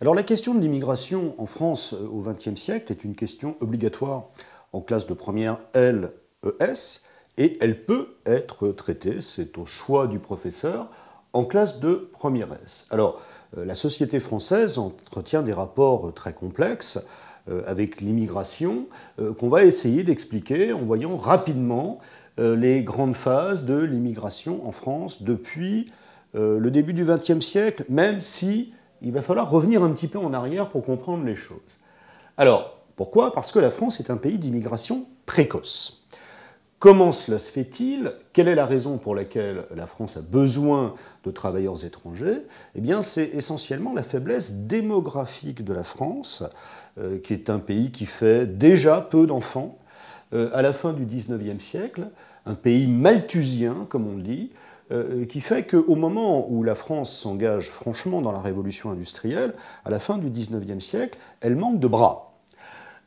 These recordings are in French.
Alors la question de l'immigration en France euh, au XXe siècle est une question obligatoire en classe de première LES et elle peut être traitée, c'est au choix du professeur, en classe de première S. Alors euh, la société française entretient des rapports très complexes euh, avec l'immigration qu'on va essayer d'expliquer en voyant rapidement les grandes phases de l'immigration en France depuis le début du XXe siècle, même si il va falloir revenir un petit peu en arrière pour comprendre les choses. Alors, pourquoi Parce que la France est un pays d'immigration précoce. Comment cela se fait-il Quelle est la raison pour laquelle la France a besoin de travailleurs étrangers Eh bien, c'est essentiellement la faiblesse démographique de la France, euh, qui est un pays qui fait déjà peu d'enfants. Euh, à la fin du 19e siècle, un pays malthusien, comme on le dit, euh, qui fait qu'au moment où la France s'engage franchement dans la révolution industrielle, à la fin du 19e siècle, elle manque de bras.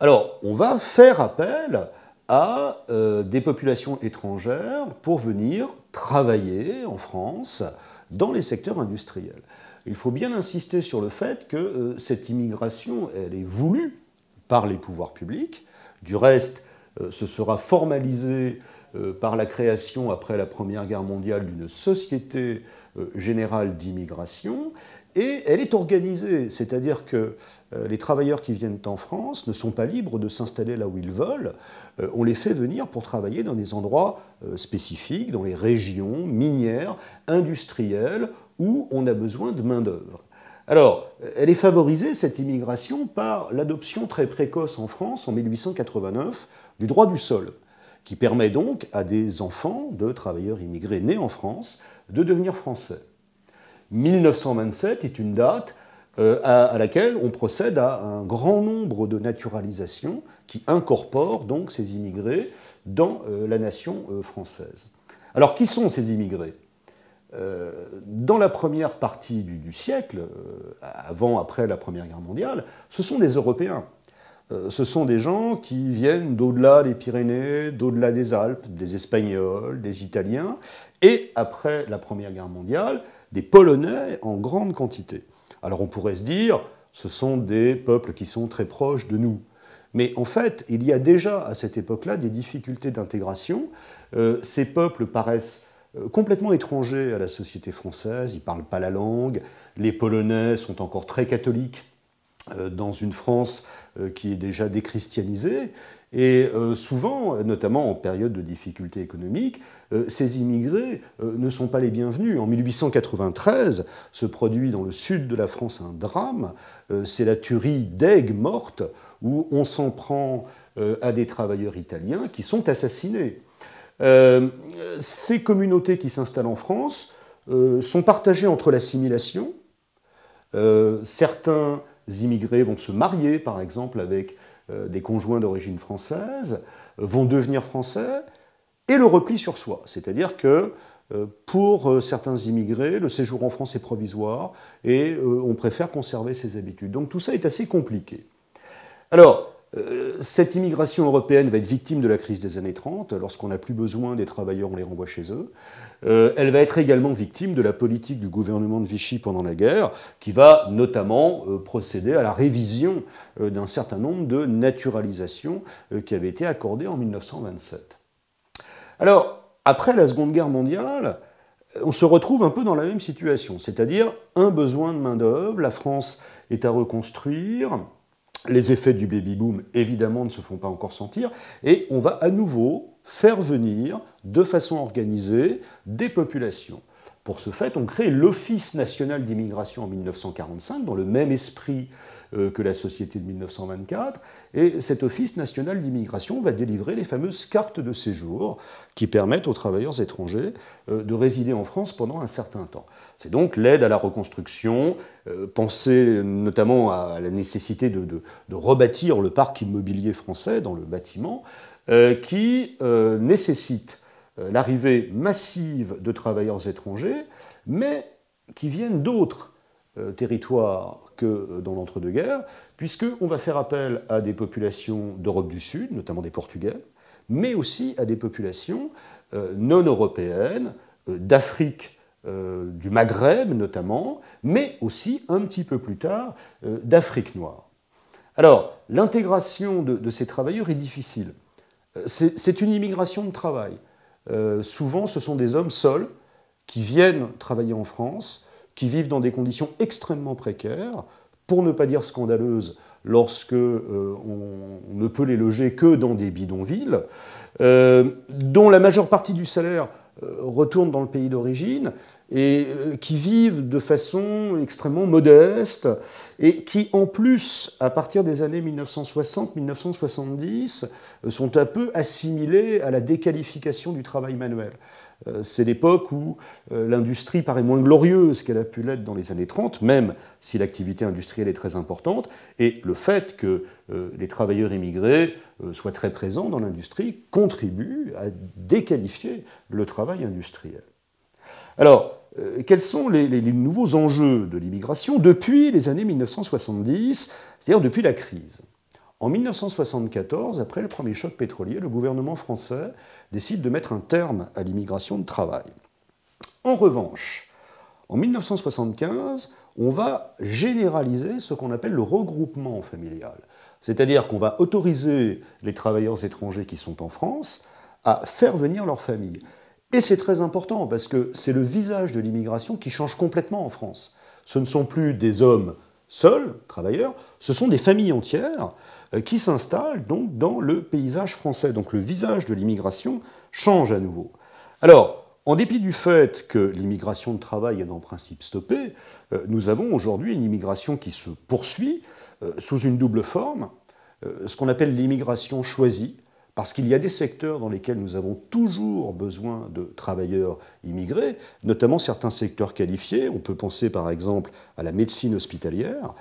Alors, on va faire appel à euh, des populations étrangères pour venir travailler en France dans les secteurs industriels. Il faut bien insister sur le fait que euh, cette immigration, elle est voulue par les pouvoirs publics. Du reste, ce sera formalisé euh, par la création, après la Première Guerre mondiale, d'une société euh, générale d'immigration. Et elle est organisée, c'est-à-dire que euh, les travailleurs qui viennent en France ne sont pas libres de s'installer là où ils veulent. on les fait venir pour travailler dans des endroits spécifiques, dans les régions minières, industrielles, où on a besoin de main-d'œuvre. Alors, elle est favorisée, cette immigration, par l'adoption très précoce en France, en 1889, du droit du sol qui permet donc à des enfants de travailleurs immigrés nés en France de devenir français. 1927 est une date euh, à, laquelle on procède à un grand nombre de naturalisations qui incorporent donc ces immigrés dans euh, la nation euh, française. Alors qui sont ces immigrés dans la première partie du, siècle, avant, après la Première Guerre mondiale, ce sont des Européens. Euh, ce sont des gens qui viennent d'au-delà des Pyrénées, d'au-delà des Alpes, des Espagnols, des Italiens, et après la Première Guerre mondiale, des Polonais en grande quantité. Alors on pourrait se dire, ce sont des peuples qui sont très proches de nous. Mais en fait, il y a déjà à cette époque-là des difficultés d'intégration. Euh, ces peuples paraissent euh, complètement étrangers à la société française, ils ne parlent pas la langue, les Polonais sont encore très catholiques, euh, dans une France euh, qui est déjà déchristianisée. Et euh, souvent, notamment en période de difficultés économiques, ces immigrés ne sont pas les bienvenus. En 1893 se produit dans le sud de la France un drame, c'est la tuerie d'Aigues mortes, où on s'en prend à des travailleurs italiens qui sont assassinés. ces communautés qui s'installent en France sont partagées entre l'assimilation, certains immigrés vont se marier, par exemple, avec euh, des conjoints d'origine française, euh, vont devenir français, et le repli sur soi. C'est-à-dire que euh, pour certains immigrés, le séjour en France est provisoire et on préfère conserver ses habitudes. Donc tout ça est assez compliqué. Alors, euh, cette immigration européenne va être victime de la crise des années 30, lorsqu'on n'a plus besoin des travailleurs, on les renvoie chez eux. Euh, elle va être également victime de la politique du gouvernement de Vichy pendant la guerre, qui va notamment euh, procéder à la révision d'un certain nombre de naturalisations qui avaient été accordées en 1927. Alors, après la Seconde Guerre mondiale, on se retrouve un peu dans la même situation, c'est-à-dire un besoin de main-d'œuvre, la France est à reconstruire, les effets du baby-boom, évidemment, ne se font pas encore sentir, et on va à nouveau faire venir, de façon organisée, des populations. Pour ce fait, on crée l'Office national d'immigration en 1945, dans le même esprit euh, que la Société de 1924, et cet Office national d'immigration va délivrer les fameuses cartes de séjour qui permettent aux travailleurs étrangers euh, de résider en France pendant un certain temps. C'est donc l'aide à la reconstruction, euh, pensée notamment à la nécessité de rebâtir le parc immobilier français dans le bâtiment, qui nécessite euh, l'arrivée massive de travailleurs étrangers, mais qui viennent d'autres euh, territoires que euh, dans l'entre-deux-guerres, puisqu'on va faire appel à des populations d'Europe du Sud, notamment des Portugais, mais aussi à des populations non européennes, d'Afrique, du Maghreb notamment, mais aussi un petit peu plus tard d'Afrique noire. Alors, l'intégration de, ces travailleurs est difficile. C'est une immigration de travail. Euh, souvent ce sont des hommes seuls qui viennent travailler en France, qui vivent dans des conditions extrêmement précaires, pour ne pas dire scandaleuses, lorsque euh, on, ne peut les loger que dans des bidonvilles, euh, dont la majeure partie du salaire retourne dans le pays d'origine, et euh, qui vivent de façon extrêmement modeste et qui en plus, à partir des années 1960-1970, euh, sont un peu assimilés à la déqualification du travail manuel. Euh, c'est l'époque où l'industrie paraît moins glorieuse qu'elle a pu l'être dans les années 30, même si l'activité industrielle est très importante, et le fait que les travailleurs immigrés soient très présents dans l'industrie contribue à déqualifier le travail industriel. Alors, euh, quels sont les, nouveaux enjeux de l'immigration depuis les années 1970, c'est-à-dire depuis la crise. En 1974, après le premier choc pétrolier, le gouvernement français décide de mettre un terme à l'immigration de travail. En revanche, en 1975, on va généraliser ce qu'on appelle le regroupement familial. C'est-à-dire qu'on va autoriser les travailleurs étrangers qui sont en France à faire venir leur famille. Et c'est très important parce que c'est le visage de l'immigration qui change complètement en France. Ce ne sont plus des hommes seuls, travailleurs, ce sont des familles entières euh, qui s'installent donc dans le paysage français. Donc le visage de l'immigration change à nouveau. Alors, en dépit du fait que l'immigration de travail est en principe stoppée, euh, nous avons aujourd'hui une immigration qui se poursuit euh, sous une double forme, ce qu'on appelle l'immigration choisie, parce qu'il y a des secteurs dans lesquels nous avons toujours besoin de travailleurs immigrés, notamment certains secteurs qualifiés. On peut penser par exemple à la médecine hospitalière.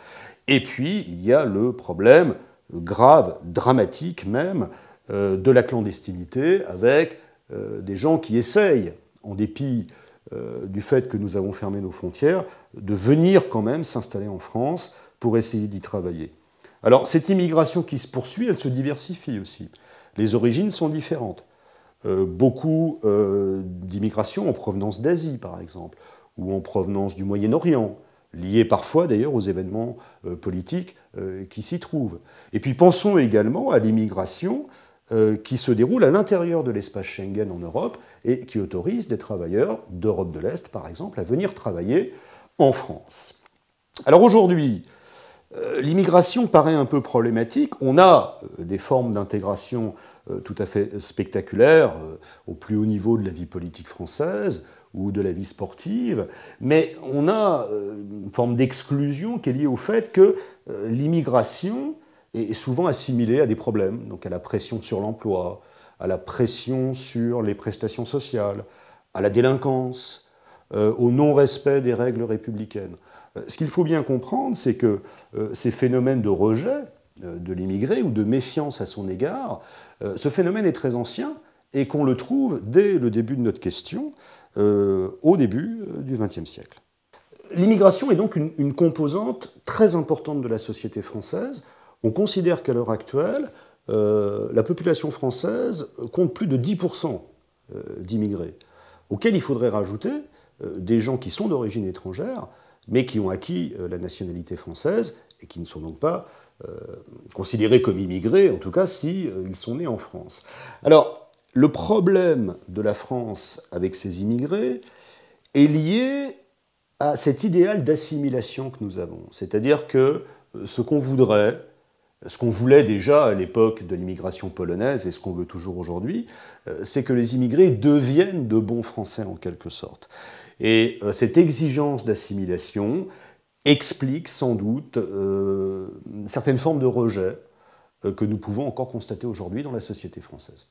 Et puis, il y a le problème grave, dramatique même, euh, de la clandestinité avec euh, des gens qui essayent, en dépit euh, du fait que nous avons fermé nos frontières, de venir quand même s'installer en France pour essayer d'y travailler. Alors cette immigration qui se poursuit, elle se diversifie aussi. Les origines sont différentes. Euh, beaucoup euh, d'immigration en provenance d'Asie, par exemple, ou en provenance du Moyen-Orient, liées parfois d'ailleurs aux événements euh, politiques qui s'y trouvent. Et puis pensons également à l'immigration qui se déroule à l'intérieur de l'espace Schengen en Europe et qui autorise des travailleurs d'Europe de l'Est, par exemple, à venir travailler en France. Alors aujourd'hui, euh, l'immigration paraît un peu problématique. On a euh, des formes d'intégration euh, tout à fait spectaculaires au plus haut niveau de la vie politique française ou de la vie sportive, mais on a une forme d'exclusion qui est liée au fait que l'immigration est souvent assimilée à des problèmes, donc à la pression sur l'emploi, à la pression sur les prestations sociales, à la délinquance, euh, au non-respect des règles républicaines. Euh, ce qu'il faut bien comprendre, c'est que euh, ces phénomènes de rejet de l'immigré ou de méfiance à son égard, ce phénomène est très ancien et qu'on le trouve dès le début de notre question, au début du XXe siècle. L'immigration est donc une, composante très importante de la société française. On considère qu'à l'heure actuelle, la population française compte plus de 10% d'immigrés, auxquels il faudrait rajouter euh, des gens qui sont d'origine étrangère, mais qui ont acquis euh, la nationalité française et qui ne sont donc pas euh, considérés comme immigrés, en tout cas s'ils sont nés en France. Alors, le problème de la France avec ses immigrés est lié à cet idéal d'assimilation que nous avons. C'est-à-dire que ce qu'on voudrait, ce qu'on voulait déjà à l'époque de l'immigration polonaise et ce qu'on veut toujours aujourd'hui, euh, c'est que les immigrés deviennent de bons Français en quelque sorte. Et euh, cette exigence d'assimilation explique sans doute euh, certaines formes de rejet que nous pouvons encore constater aujourd'hui dans la société française.